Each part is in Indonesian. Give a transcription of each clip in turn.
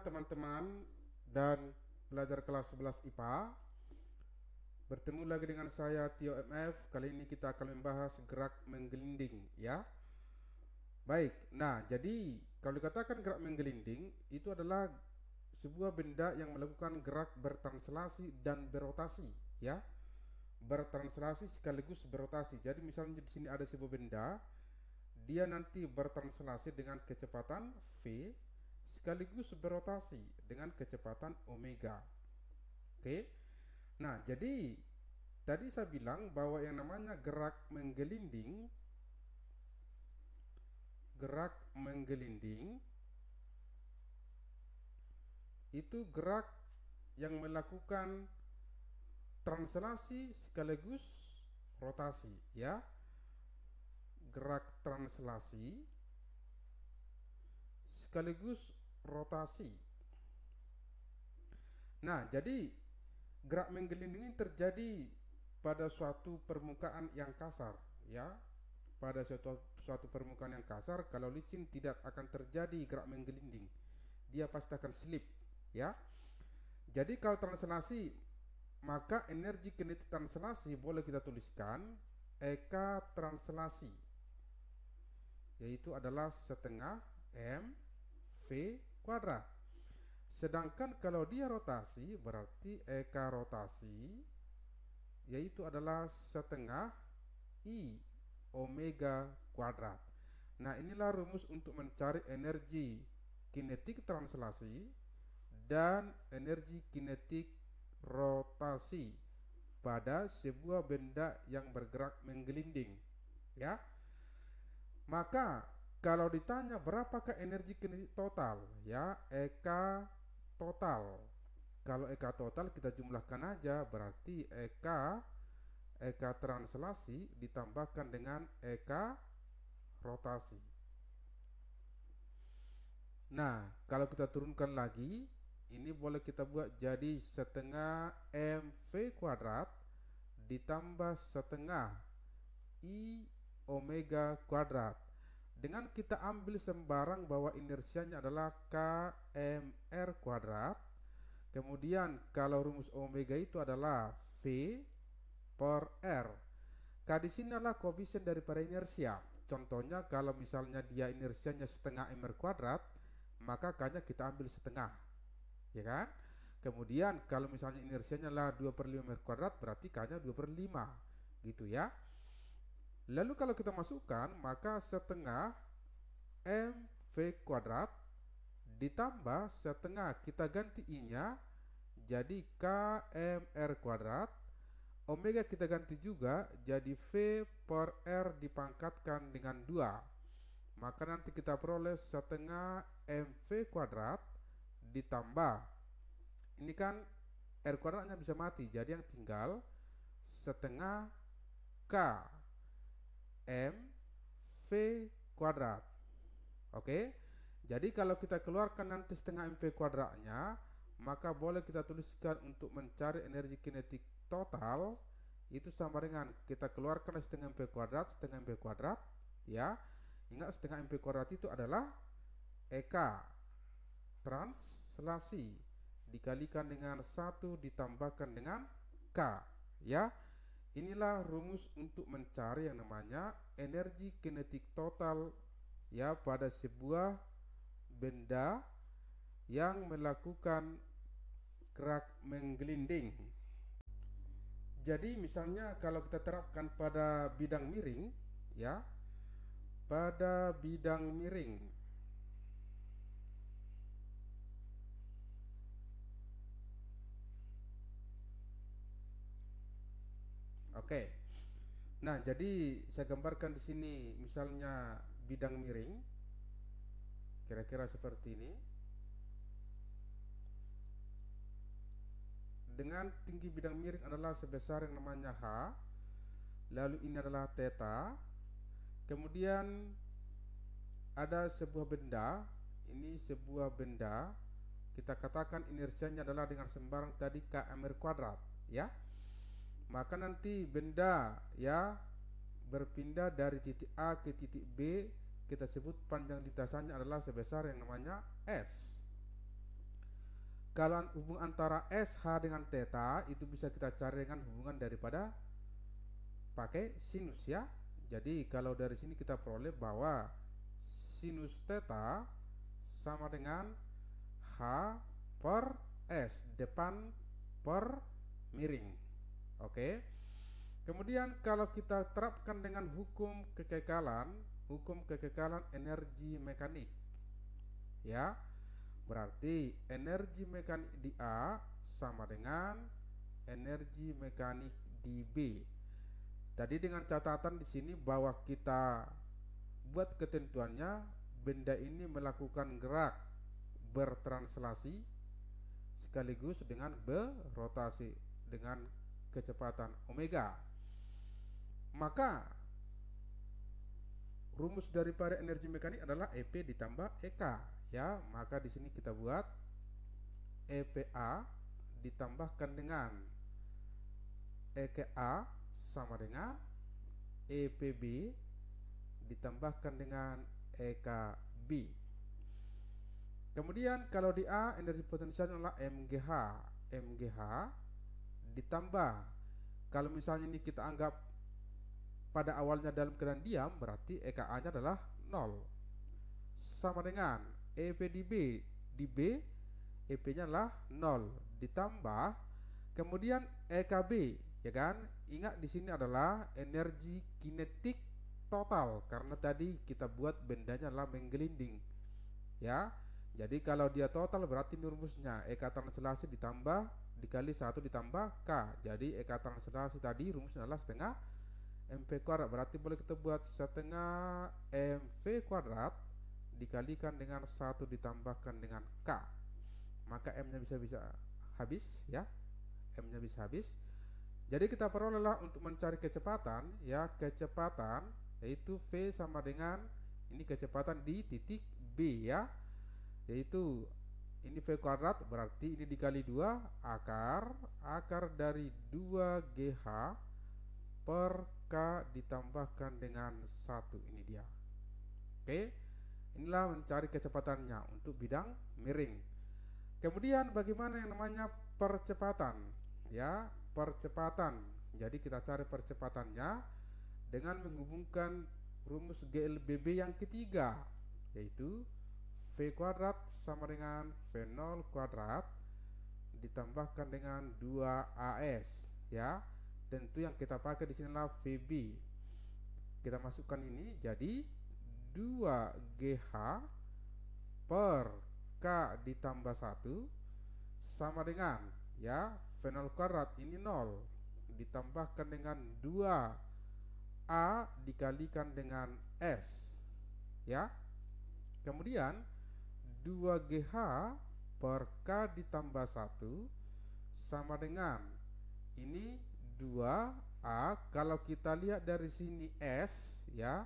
teman-teman dan pelajar kelas 11 IPA bertemu lagi dengan saya Tio MF. Kali ini kita akan membahas gerak menggelinding ya. Baik. Nah, jadi kalau dikatakan gerak menggelinding itu adalah sebuah benda yang melakukan gerak bertranslasi dan berotasi ya. Bertranslasi sekaligus berotasi. Jadi misalnya di sini ada sebuah benda dia nanti bertranslasi dengan kecepatan v sekaligus berotasi dengan kecepatan omega. Oke. Nah, jadi tadi saya bilang bahwa yang namanya gerak menggelinding gerak menggelinding itu gerak yang melakukan translasi sekaligus rotasi ya gerak translasi sekaligus rotasi. Nah, jadi gerak menggelinding terjadi pada suatu permukaan yang kasar, ya. Pada suatu suatu permukaan yang kasar, kalau licin tidak akan terjadi gerak menggelinding. Dia pasti akan slip, ya. Jadi kalau translasi maka energi kinetik translasi boleh kita tuliskan EK translasi yaitu adalah setengah m v kuadrat. Sedangkan kalau dia rotasi berarti eka rotasi yaitu adalah setengah i omega kuadrat. Nah, inilah rumus untuk mencari energi kinetik translasi dan energi kinetik rotasi pada sebuah benda yang bergerak menggelinding ya maka kalau ditanya berapakah energi kinetik total, ya Eka total. Kalau Eka total kita jumlahkan aja, berarti Eka Eka translasi ditambahkan dengan Eka rotasi. Nah, kalau kita turunkan lagi, ini boleh kita buat jadi setengah mv kuadrat ditambah setengah i omega kuadrat dengan kita ambil sembarang bahwa inersianya adalah KMR kuadrat. Kemudian kalau rumus omega itu adalah V per R. K di sini adalah koefisien daripada inersia. Contohnya kalau misalnya dia inersianya setengah MR kuadrat, maka K-nya kita ambil setengah. Ya kan? Kemudian kalau misalnya inersianya adalah 2 per 5 MR kuadrat, berarti K-nya 2 per 5. Gitu ya. Lalu kalau kita masukkan, maka setengah mv kuadrat ditambah setengah kita ganti i-nya jadi kmr kuadrat. Omega kita ganti juga jadi v per r dipangkatkan dengan 2. Maka nanti kita peroleh setengah mv kuadrat ditambah. Ini kan r kuadratnya bisa mati, jadi yang tinggal setengah k m v kuadrat. Oke. Jadi kalau kita keluarkan nanti setengah MV kuadratnya, maka boleh kita tuliskan untuk mencari energi kinetik total itu sama dengan kita keluarkan setengah v kuadrat, setengah v kuadrat, ya. Ingat setengah v kuadrat itu adalah EK translasi dikalikan dengan satu ditambahkan dengan K, ya. Inilah rumus untuk mencari yang namanya energi kinetik total ya pada sebuah benda yang melakukan gerak menggelinding. Jadi misalnya kalau kita terapkan pada bidang miring ya pada bidang miring Oke. Nah, jadi saya gambarkan di sini misalnya bidang miring kira-kira seperti ini. Dengan tinggi bidang miring adalah sebesar yang namanya H. Lalu ini adalah theta. Kemudian ada sebuah benda, ini sebuah benda kita katakan inersianya adalah dengan sembarang tadi KMR kuadrat, ya maka nanti benda ya berpindah dari titik A ke titik B kita sebut panjang lintasannya adalah sebesar yang namanya S. Kalau hubungan antara SH dengan theta itu bisa kita cari dengan hubungan daripada pakai sinus ya. Jadi kalau dari sini kita peroleh bahwa sinus theta sama dengan H per S depan per miring. Oke. Okay? Kemudian kalau kita terapkan dengan hukum kekekalan, hukum kekekalan energi mekanik. Ya. Berarti energi mekanik di A sama dengan energi mekanik di B. Tadi dengan catatan di sini bahwa kita buat ketentuannya benda ini melakukan gerak bertranslasi sekaligus dengan berotasi dengan kecepatan omega. Maka rumus daripada energi mekanik adalah EP ditambah EK ya. Maka di sini kita buat EPA ditambahkan dengan EKA sama dengan EPB ditambahkan dengan EKB. Kemudian kalau di A energi potensialnya adalah MGH. MGH ditambah kalau misalnya ini kita anggap pada awalnya dalam keadaan diam berarti EKA-nya adalah 0 sama dengan EP di B di B EP-nya adalah 0 ditambah kemudian EKB ya kan ingat di sini adalah energi kinetik total karena tadi kita buat bendanya adalah menggelinding ya jadi kalau dia total berarti nurmusnya EK translasi ditambah dikali satu ditambah K jadi E translasi tadi rumusnya adalah setengah MP kuadrat berarti boleh kita buat setengah MV kuadrat dikalikan dengan satu ditambahkan dengan K maka M nya bisa bisa habis ya M nya bisa habis jadi kita perolehlah untuk mencari kecepatan ya kecepatan yaitu V sama dengan ini kecepatan di titik B ya yaitu ini V kuadrat berarti ini dikali 2 akar akar dari 2GH per K ditambahkan dengan 1 ini dia oke inilah mencari kecepatannya untuk bidang miring kemudian bagaimana yang namanya percepatan ya percepatan jadi kita cari percepatannya dengan menghubungkan rumus GLBB yang ketiga yaitu V kuadrat sama dengan V0 kuadrat ditambahkan dengan 2AS ya. Tentu yang kita pakai di sinilah VB. Kita masukkan ini jadi 2GH per K ditambah 1 sama dengan ya V0 kuadrat ini 0 ditambahkan dengan 2 A dikalikan dengan S ya kemudian 2GH per K ditambah 1 sama dengan ini 2A kalau kita lihat dari sini S ya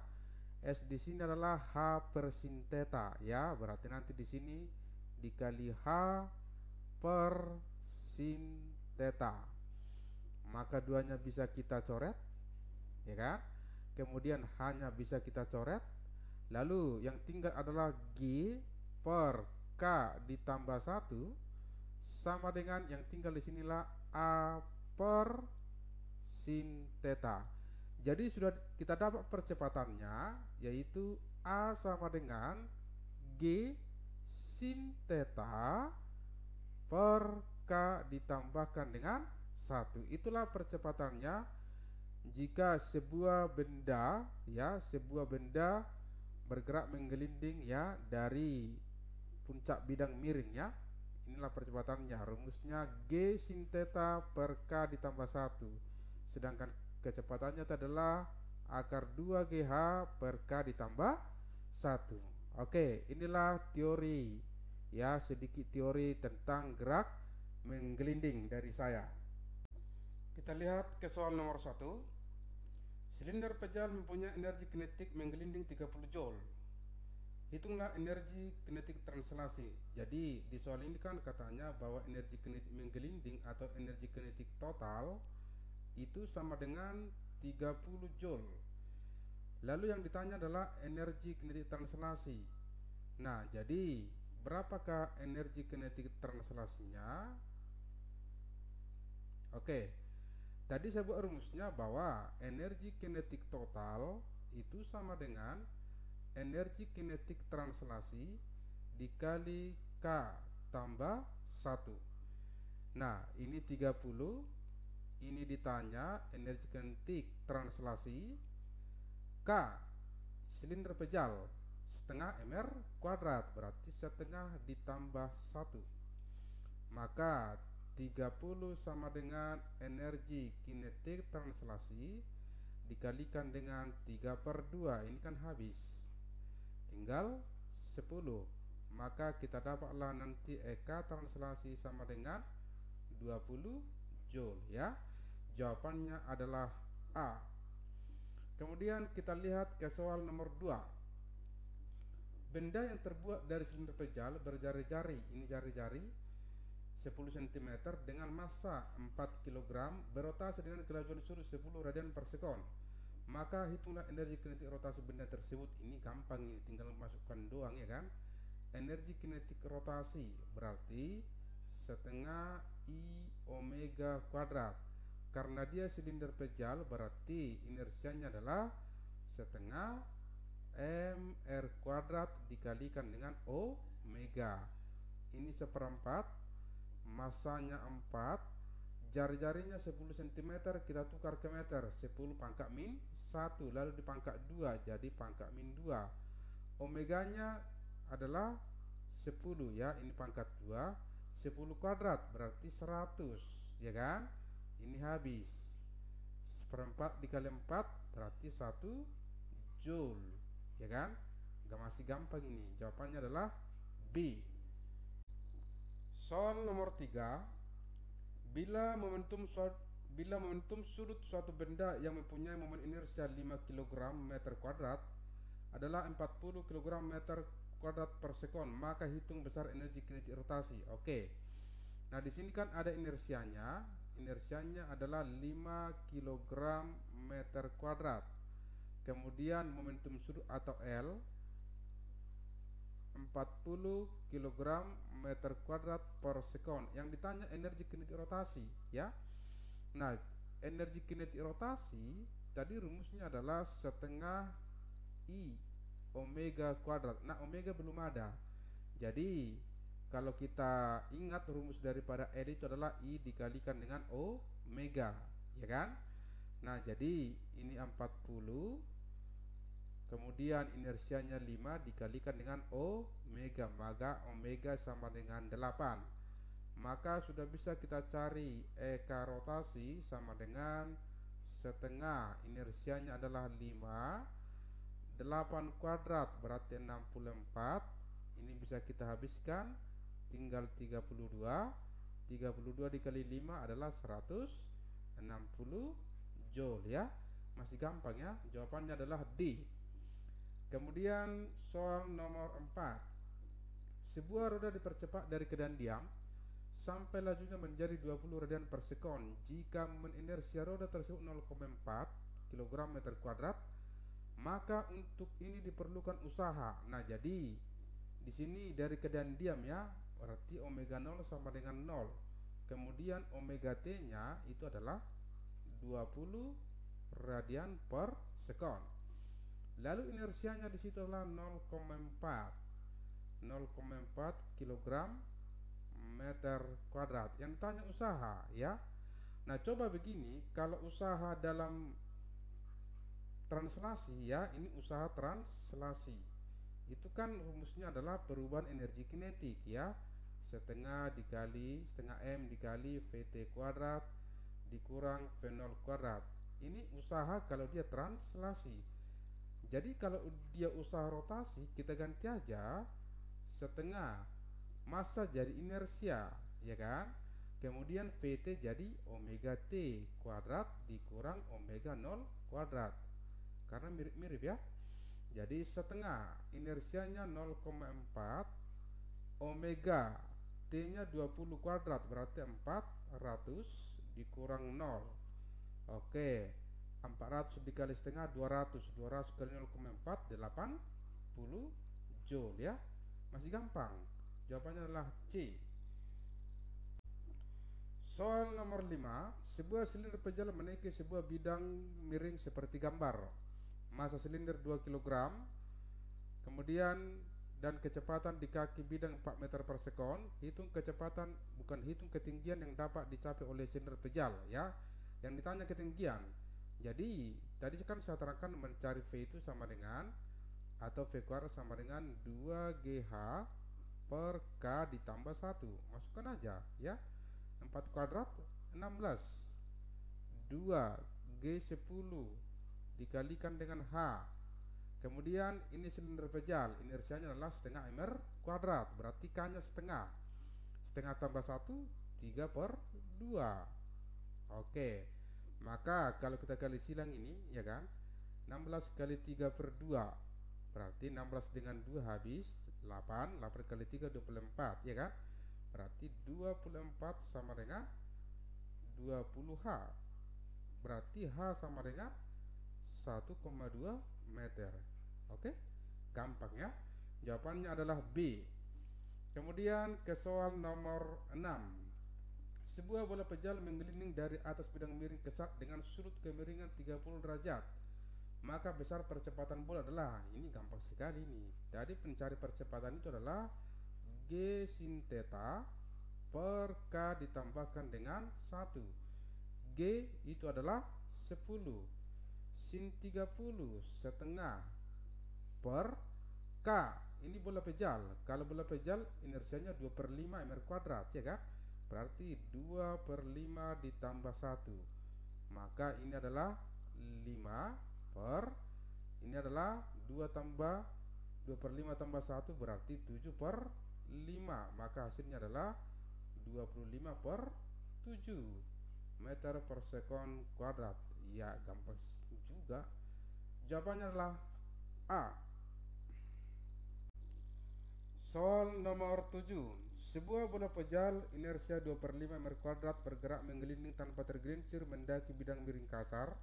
S di sini adalah H per sin theta ya berarti nanti di sini dikali H per sin theta maka duanya bisa kita coret ya kan kemudian hanya bisa kita coret lalu yang tinggal adalah G per K ditambah satu sama dengan yang tinggal di sinilah A per sin theta. Jadi sudah kita dapat percepatannya yaitu A sama dengan G sin theta per K ditambahkan dengan satu Itulah percepatannya jika sebuah benda ya sebuah benda bergerak menggelinding ya dari puncak bidang miring ya. Inilah percepatannya. Rumusnya G sin theta per K ditambah 1. Sedangkan kecepatannya adalah akar 2GH per K ditambah 1. Oke, inilah teori ya sedikit teori tentang gerak menggelinding dari saya. Kita lihat ke soal nomor 1. Silinder pejal mempunyai energi kinetik menggelinding 30 joule Hitunglah energi kinetik translasi. Jadi di soal ini kan katanya bahwa energi kinetik menggelinding atau energi kinetik total itu sama dengan 30 joule. Lalu yang ditanya adalah energi kinetik translasi. Nah, jadi berapakah energi kinetik translasinya? Oke. Tadi saya buat rumusnya bahwa energi kinetik total itu sama dengan energi kinetik translasi dikali K tambah 1 Nah ini 30 Ini ditanya energi kinetik translasi K silinder pejal setengah mr kuadrat berarti setengah ditambah 1 maka 30 sama dengan energi kinetik translasi dikalikan dengan 3 per 2 ini kan habis tinggal 10 maka kita dapatlah nanti eka translasi sama dengan 20 joule ya jawabannya adalah A kemudian kita lihat ke soal nomor 2 benda yang terbuat dari silinder pejal berjari-jari ini jari-jari 10 cm dengan massa 4 kg berotasi dengan kelajuan sudut 10 radian per sekon maka hitunglah energi kinetik rotasi benda tersebut ini gampang ini tinggal masukkan doang ya kan energi kinetik rotasi berarti setengah i omega kuadrat karena dia silinder pejal berarti inersianya adalah setengah mr kuadrat dikalikan dengan omega ini seperempat masanya 4 jari-jarinya 10 cm kita tukar ke meter 10 pangkat min 1 lalu dipangkat 2 jadi pangkat min 2 omeganya adalah 10 ya ini pangkat 2 10 kuadrat berarti 100 ya kan ini habis seperempat dikali 4 berarti 1 joule ya kan gak masih gampang ini jawabannya adalah B soal nomor 3 Bila momentum suatu bila momentum sudut suatu benda yang mempunyai momen inersia 5 kg meter kuadrat adalah 40 kg meter kuadrat per sekon, maka hitung besar energi kinetik rotasi. Oke. Nah, di sini kan ada inersianya. Inersianya adalah 5 kg meter kuadrat. Kemudian momentum sudut atau L 40 kg meter kuadrat per sekon yang ditanya energi kinetik rotasi ya nah energi kinetik rotasi tadi rumusnya adalah setengah i omega kuadrat nah omega belum ada jadi kalau kita ingat rumus daripada R itu adalah I dikalikan dengan omega ya kan nah jadi ini 40 Kemudian inersianya 5 dikalikan dengan omega, maka omega sama dengan 8. Maka sudah bisa kita cari eka rotasi sama dengan setengah inersianya adalah 5 8 kuadrat berarti 64 ini bisa kita habiskan tinggal 32 32 dikali 5 adalah 160 joule ya masih gampang ya jawabannya adalah D Kemudian soal nomor 4 Sebuah roda dipercepat dari keadaan diam sampai lajunya menjadi 20 radian per sekon jika momen roda tersebut 0,4 kg meter kuadrat maka untuk ini diperlukan usaha nah jadi di sini dari keadaan diam ya berarti omega 0 sama dengan 0 kemudian omega t nya itu adalah 20 radian per sekon lalu inersianya di situ adalah 0,4 0,4 kg meter kuadrat yang tanya usaha ya nah coba begini kalau usaha dalam translasi ya ini usaha translasi itu kan rumusnya adalah perubahan energi kinetik ya setengah dikali setengah m dikali vt kuadrat dikurang v0 kuadrat ini usaha kalau dia translasi jadi kalau dia usaha rotasi, kita ganti aja setengah masa jadi inersia, ya kan? Kemudian vt jadi omega T kuadrat dikurang omega 0 kuadrat. Karena mirip-mirip ya. Jadi setengah inersianya 0,4 omega T-nya 20 kuadrat berarti 400 dikurang 0. Oke. 400 dikali setengah 200 200 kali 0,4 80 joule ya masih gampang jawabannya adalah C soal nomor 5 sebuah silinder pejalan menaiki sebuah bidang miring seperti gambar masa silinder 2 kg kemudian dan kecepatan di kaki bidang 4 meter per sekon hitung kecepatan bukan hitung ketinggian yang dapat dicapai oleh silinder pejal ya yang ditanya ketinggian jadi tadi kan saya terangkan mencari V itu sama dengan atau V kuadrat sama dengan 2GH per K ditambah 1 Masukkan aja ya 4 kuadrat 16 2 G10 dikalikan dengan H Kemudian ini silinder pejal Inersianya adalah setengah mr kuadrat Berarti K nya setengah Setengah tambah 1 3 per 2 Oke maka kalau kita kali silang ini ya kan 16 kali 3 per 2 berarti 16 dengan 2 habis 8 8 kali 3 24 ya kan berarti 24 sama dengan 20H berarti H sama dengan 1,2 meter oke gampang ya jawabannya adalah B kemudian ke soal nomor 6 sebuah bola pejal menggelinding dari atas bidang miring kesat dengan sudut kemiringan 30 derajat. Maka besar percepatan bola adalah ini gampang sekali nih. Tadi pencari percepatan itu adalah G sin theta per K ditambahkan dengan 1 G itu adalah 10 Sin 30 setengah per K ini bola pejal kalau bola pejal inersianya 2 per 5 M kuadrat ya kan Berarti 2 per 5 ditambah 1 Maka ini adalah 5 per Ini adalah 2 tambah 2 per 5 tambah 1 berarti 7 per 5 Maka hasilnya adalah 25 per 7 meter per sekon kuadrat Ya gampang juga Jawabannya adalah A Soal nomor 7 Sebuah bola pejal inersia 2 per 5 m kuadrat bergerak menggelinding tanpa tergelincir mendaki bidang miring kasar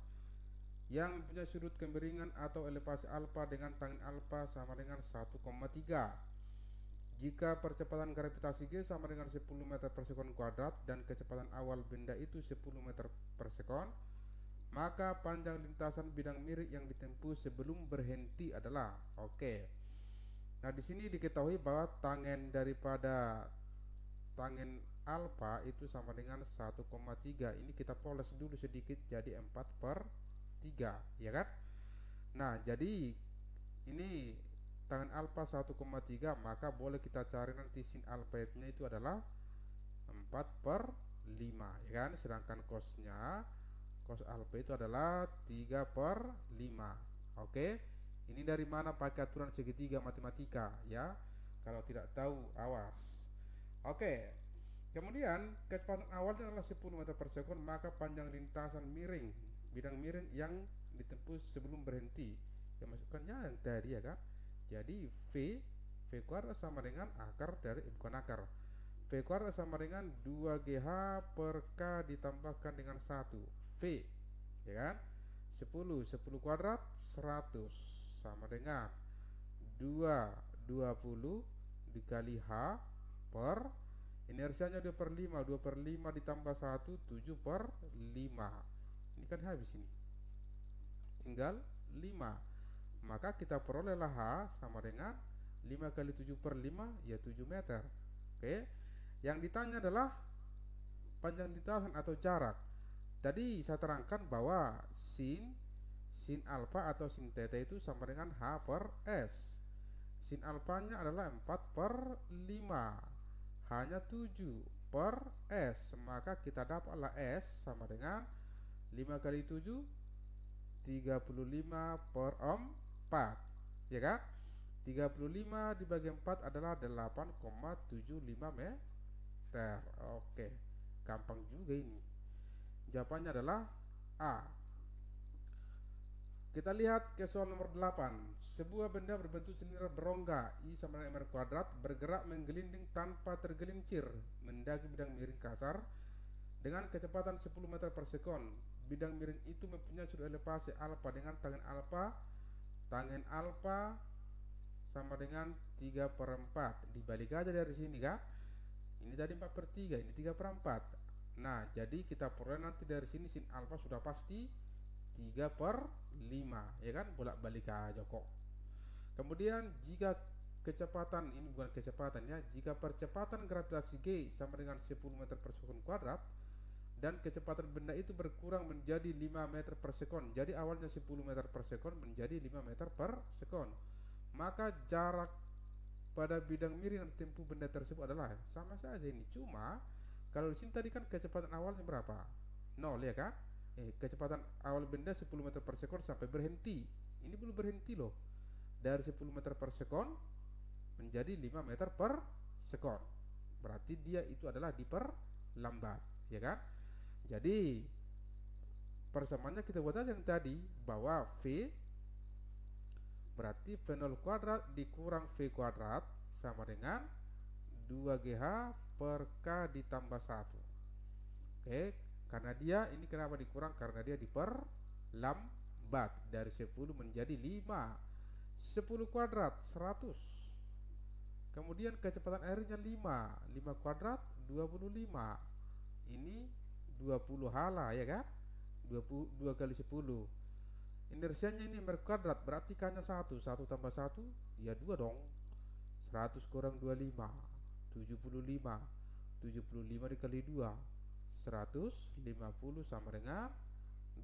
yang punya sudut kemiringan atau elevasi alfa dengan tangen alfa sama dengan 1,3 jika percepatan gravitasi G sama dengan 10 meter per sekon kuadrat dan kecepatan awal benda itu 10 meter per sekon maka panjang lintasan bidang miring yang ditempuh sebelum berhenti adalah oke okay. Nah, di sini diketahui bahwa tangen daripada tangen alfa itu sama dengan 1,3. Ini kita poles dulu sedikit jadi 4 per 3, ya kan? Nah, jadi ini tangen alfa 1,3 maka boleh kita cari nanti sin nya itu adalah 4 per 5 ya kan sedangkan cosnya cos alfa itu adalah 3 per 5 oke okay? Ini dari mana pakai aturan segitiga matematika ya? Kalau tidak tahu awas. Oke. Okay. Kemudian kecepatan awalnya adalah 10 meter per sekon maka panjang lintasan miring bidang miring yang ditempuh sebelum berhenti yang masukkannya yang tadi ya kan jadi V V kuadrat sama dengan akar dari eh, bukan akar V kuadrat sama dengan 2GH per K ditambahkan dengan 1 V ya kan 10 10 kuadrat 100 sama dengan 2 20 dikali H per inersianya 2 per 5 2 per 5 ditambah 1 7 per 5 ini kan habis ini tinggal 5 maka kita perolehlah H sama dengan 5 kali 7 per 5 ya 7 meter oke yang ditanya adalah panjang lintasan atau jarak tadi saya terangkan bahwa sin sin alfa atau sin theta itu sama dengan H per S sin alfanya adalah 4 per 5 hanya 7 per S maka kita dapatlah S sama dengan 5 kali 7 35 per 4 ya kan 35 dibagi 4 adalah 8,75 meter oke gampang juga ini jawabannya adalah A kita lihat ke soal nomor 8. Sebuah benda berbentuk silinder berongga I sama dengan MR kuadrat bergerak menggelinding tanpa tergelincir, mendaki bidang miring kasar dengan kecepatan 10 meter per sekon. Bidang miring itu mempunyai sudut elevasi alfa dengan tangen alfa. Tangen alfa sama dengan 3 per 4. Dibalik aja dari sini kan. Ini tadi 4 per 3, ini 3 per 4. Nah, jadi kita peroleh nanti dari sini sin alfa sudah pasti 3 per 5 ya kan bolak balik aja kok kemudian jika kecepatan ini bukan kecepatannya ya jika percepatan gravitasi G sama dengan 10 meter per sekon kuadrat dan kecepatan benda itu berkurang menjadi 5 meter per sekon jadi awalnya 10 meter per sekon menjadi 5 meter per sekon maka jarak pada bidang miring dan tempuh benda tersebut adalah sama saja ini cuma kalau di sini tadi kan kecepatan awalnya berapa 0 ya kan eh, kecepatan awal benda 10 meter per sekon sampai berhenti ini belum berhenti loh dari 10 meter per sekon menjadi 5 meter per sekon berarti dia itu adalah diperlambat ya kan jadi persamaannya kita buat aja yang tadi bahwa V berarti V0 kuadrat dikurang V kuadrat sama dengan 2GH per K ditambah 1 oke karena dia ini kenapa dikurang? Karena dia diperlambat dari 10 menjadi 5. 10 kuadrat 100. Kemudian kecepatan airnya 5. 5 kuadrat 25. Ini 20 hala ya kan? 20, 2 kali 10. Inersianya ini per kuadrat berarti kanya 1. 1 tambah 1 ya 2 dong. 100 kurang 25 75 75 dikali 2 150 sama dengan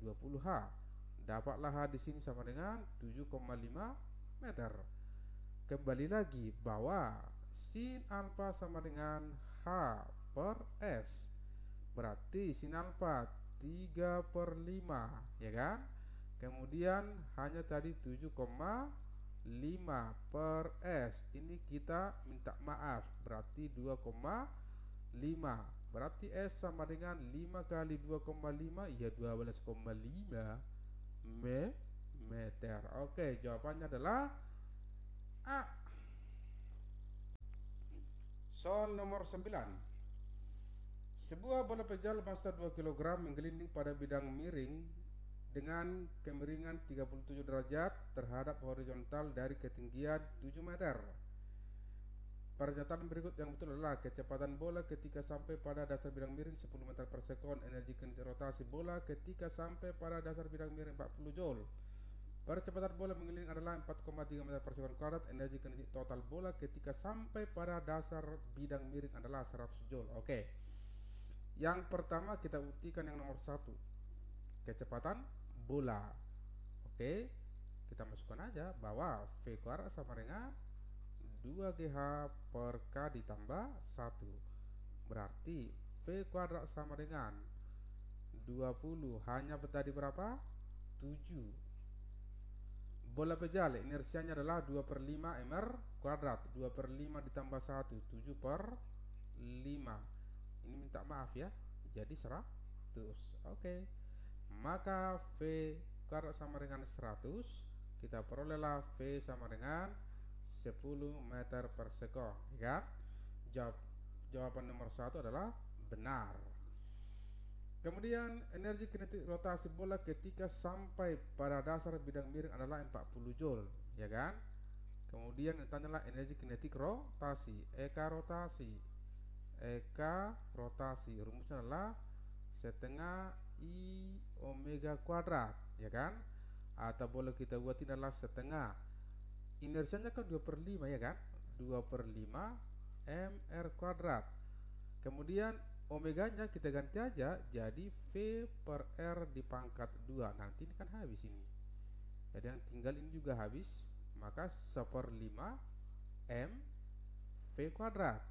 20H Dapatlah H di sini sama dengan 7,5 meter Kembali lagi bahwa sin alfa sama dengan H per S Berarti sin alfa 3 per 5 ya kan Kemudian hanya tadi 7,5 per S Ini kita minta maaf Berarti 2,5 Berarti S sama dengan 5 kali 2,5 ya 12,5 meter. Oke, jawabannya adalah A. Soal nomor 9. Sebuah bola pejal massa 2 kg menggelinding pada bidang miring dengan kemiringan 37 derajat terhadap horizontal dari ketinggian 7 meter. Pernyataan berikut yang betul adalah kecepatan bola ketika sampai pada dasar bidang miring 10 meter per sekon, energi kinetik rotasi bola ketika sampai pada dasar bidang miring 40 joule. Percepatan bola mengeliling adalah 4,3 meter per sekon kuadrat, energi kinetik total bola ketika sampai pada dasar bidang miring adalah 100 joule. Oke. Okay. Yang pertama kita buktikan yang nomor satu kecepatan bola. Oke, okay. kita masukkan aja bahwa V kuadrat sama dengan 2GH per K ditambah 1 Berarti P kuadrat sama dengan 20 Hanya tadi berapa? 7 Bola pejal inersianya adalah 2 per 5 mR kuadrat 2 per 5 ditambah 1 7 per 5 Ini minta maaf ya Jadi 100 Oke okay. Maka V kuadrat sama dengan 100 Kita perolehlah V sama dengan 100 10 meter persegi ya Jawab, jawaban nomor satu adalah benar kemudian energi kinetik rotasi bola ketika sampai pada dasar bidang miring adalah 40 joule ya kan kemudian ditanyalah energi kinetik rotasi ek rotasi ek rotasi rumusnya adalah setengah i omega kuadrat ya kan atau boleh kita buat ini adalah setengah inersianya kan 2 per 5 ya kan 2 per 5 mr kuadrat kemudian omeganya kita ganti aja jadi V per R dipangkat 2 nanti ini kan habis ini jadi yang tinggal ini juga habis maka 1 per 5 M V kuadrat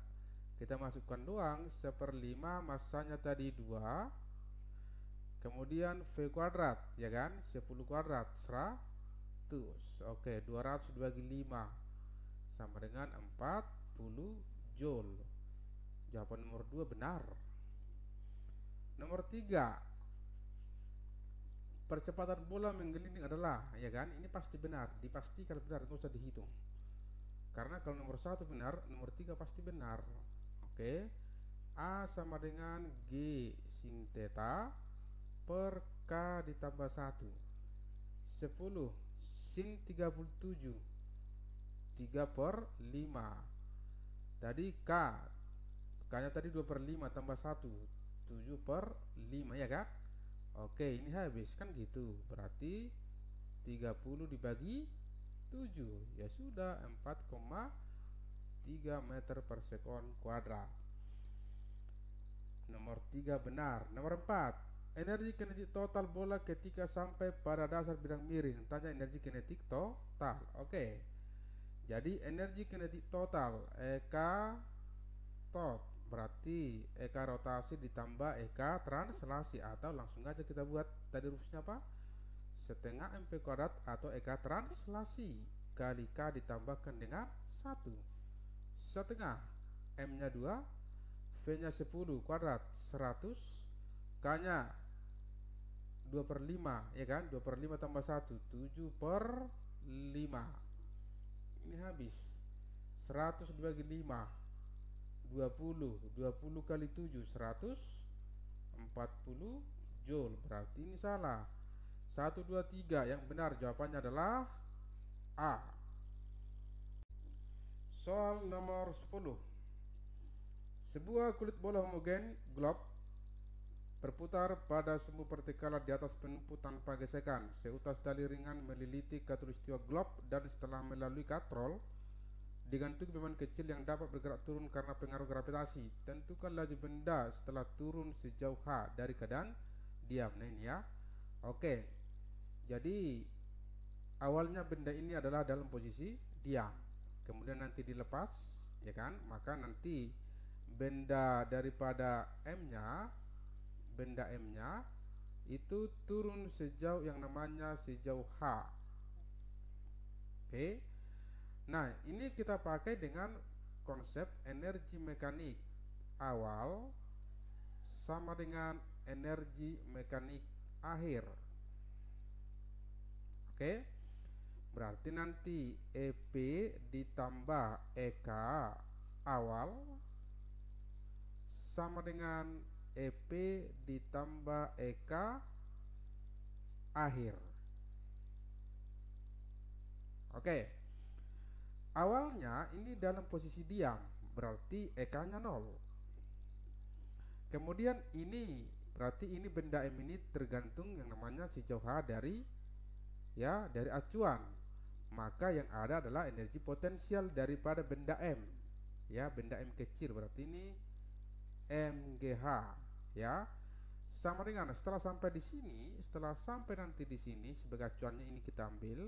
kita masukkan doang 1 per 5 masanya tadi 2 kemudian V kuadrat ya kan 10 kuadrat serah itu oke okay, 200 dibagi 5 sama dengan 40 joule jawaban nomor 2 benar nomor 3 percepatan bola menggelinding adalah ya kan ini pasti benar dipastikan benar nggak usah dihitung karena kalau nomor 1 benar nomor 3 pasti benar oke A sama dengan G sin theta per K ditambah 1 10 Sin 37 3 per 5 Tadi K K nya tadi 2 per 5 tambah 1 7 per 5 ya kak. Oke ini habis kan gitu Berarti 30 dibagi 7 Ya sudah 4,3 meter per sekon kuadrat Nomor 3 benar Nomor 4 Energi kinetik total bola ketika sampai pada dasar bidang miring tanya energi kinetik total. Oke. Okay. Jadi energi kinetik total EK tot berarti EK rotasi ditambah EK translasi atau langsung aja kita buat tadi rumusnya apa? setengah MP kuadrat atau EK translasi kali K ditambahkan dengan satu. setengah M nya 2 V nya 10 kuadrat 100 Kanya 2 per 5 ya kan 2 per 5 tambah 1 7 per 5 ini habis 100 dibagi 5 20 20 kali 7 140 joule berarti ini salah 1 2 3 yang benar jawabannya adalah A soal nomor 10 sebuah kulit bola homogen glob berputar pada sumbu pertikalan di atas penumpu tanpa gesekan. Seutas tali ringan meliliti katulistiwa glob dan setelah melalui katrol, digantung beban kecil yang dapat bergerak turun karena pengaruh gravitasi. Tentukan laju benda setelah turun sejauh H dari keadaan diam nah Ini ya. Oke. Jadi awalnya benda ini adalah dalam posisi diam. Kemudian nanti dilepas, ya kan? Maka nanti benda daripada M-nya benda M-nya itu turun sejauh yang namanya sejauh H. Oke. Okay. Nah, ini kita pakai dengan konsep energi mekanik awal sama dengan energi mekanik akhir. Oke. Okay. Berarti nanti EP ditambah EK awal sama dengan EP ditambah EK akhir. Oke. Okay. Awalnya ini dalam posisi diam, berarti EK-nya 0. Kemudian ini berarti ini benda M ini tergantung yang namanya si jauh H dari ya dari acuan. Maka yang ada adalah energi potensial daripada benda M. Ya, benda M kecil berarti ini MGH ya sama dengan setelah sampai di sini setelah sampai nanti di sini sebagai acuannya ini kita ambil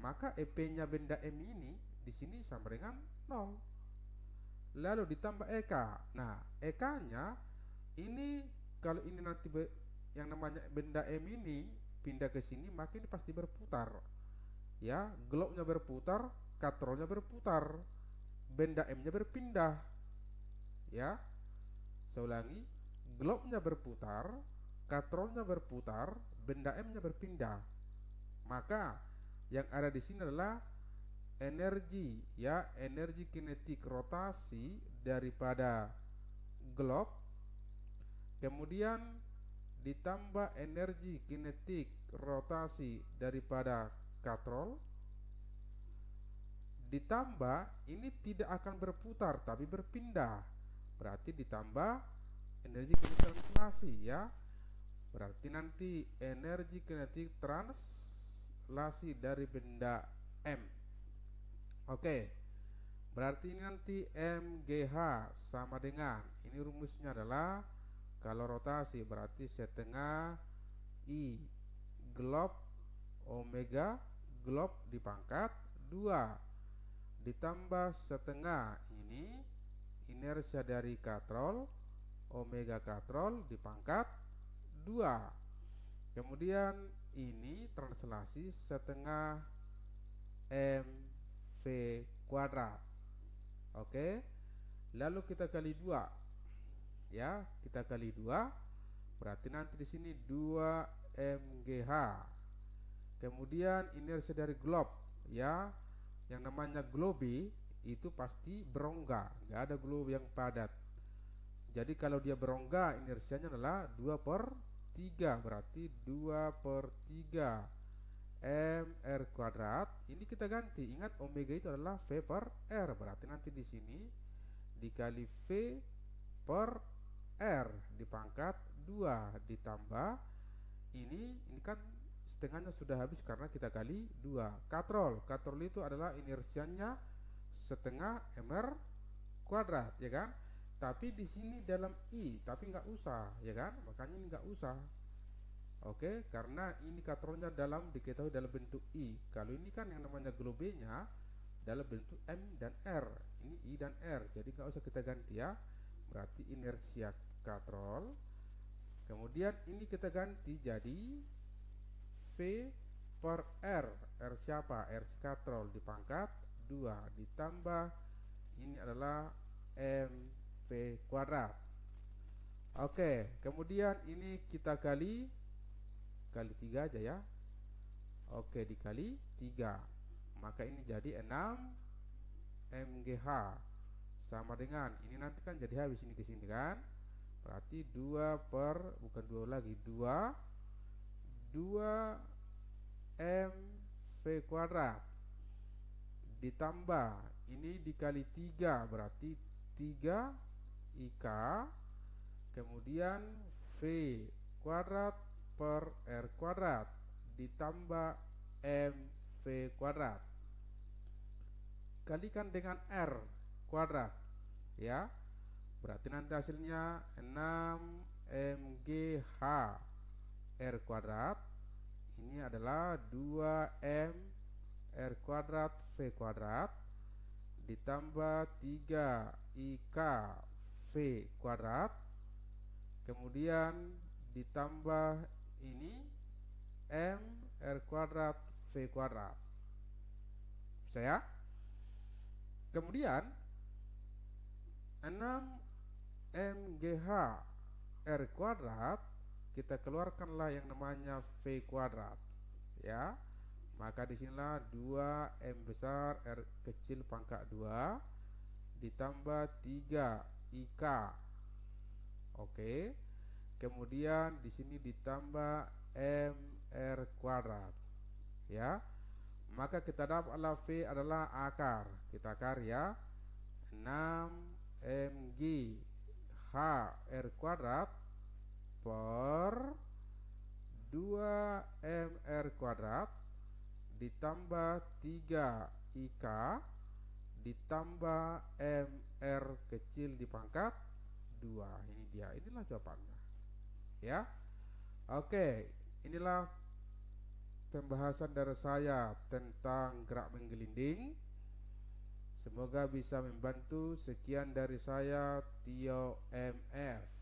maka EP-nya benda M ini di sini sama dengan 0 lalu ditambah EK nah EK-nya ini kalau ini nanti yang namanya benda M ini pindah ke sini maka ini pasti berputar ya globnya berputar katrolnya berputar benda M nya berpindah ya saya ulangi, globnya berputar, katrolnya berputar, benda M-nya berpindah. Maka yang ada di sini adalah energi ya, energi kinetik rotasi daripada glob kemudian ditambah energi kinetik rotasi daripada katrol ditambah ini tidak akan berputar tapi berpindah berarti ditambah energi kinetik translasi ya berarti nanti energi kinetik translasi dari benda M oke berarti ini nanti MGH sama dengan ini rumusnya adalah kalau rotasi berarti setengah I glob omega glob dipangkat 2 ditambah setengah ini inersia dari katrol omega katrol dipangkat 2 kemudian ini translasi setengah mv kuadrat oke lalu kita kali dua ya kita kali dua berarti nanti di sini 2 mgh kemudian inersia dari glob ya yang namanya globi itu pasti berongga, nggak ada globe yang padat. Jadi kalau dia berongga, inersianya adalah 2 per 3, berarti 2 per 3 mr kuadrat. Ini kita ganti, ingat omega itu adalah V per R, berarti nanti di sini dikali V per R dipangkat 2 ditambah ini ini kan setengahnya sudah habis karena kita kali 2 katrol katrol itu adalah inersianya setengah mr kuadrat ya kan tapi di sini dalam i tapi nggak usah ya kan makanya ini nggak usah Oke, okay, karena indikatornya dalam diketahui dalam bentuk I. Kalau ini kan yang namanya globenya dalam bentuk M dan R. Ini I dan R. Jadi nggak usah kita ganti ya. Berarti inersia katrol. Kemudian ini kita ganti jadi V per R. R siapa? R si katrol dipangkat 2 ditambah ini adalah mp kuadrat Oke kemudian ini kita kali kali 3 aja ya Oke dikali 3 maka ini jadi 6 mgh sama dengan ini nanti kan jadi habis ini ke sini kan berarti 2 per bukan 2 lagi 2 2 mv kuadrat ditambah ini dikali tiga berarti tiga IK kemudian V kuadrat per R kuadrat ditambah MV kuadrat kalikan dengan R kuadrat ya berarti nanti hasilnya 6 MGH R kuadrat ini adalah 2 M R kuadrat V kuadrat ditambah 3 IK V kuadrat kemudian ditambah ini M R kuadrat V kuadrat saya kemudian 6 MGH R kuadrat kita keluarkanlah yang namanya V kuadrat ya maka disinilah 2M besar R kecil pangkat 2 Ditambah 3 IK Oke Kemudian di sini ditambah MR kuadrat Ya Maka kita dapat ala V adalah akar Kita akar ya 6 MG R kuadrat per 2 MR kuadrat ditambah 3IK ditambah MR kecil di pangkat 2 ini dia inilah jawabannya ya Oke inilah pembahasan dari saya tentang gerak menggelinding Semoga bisa membantu sekian dari saya Tio MF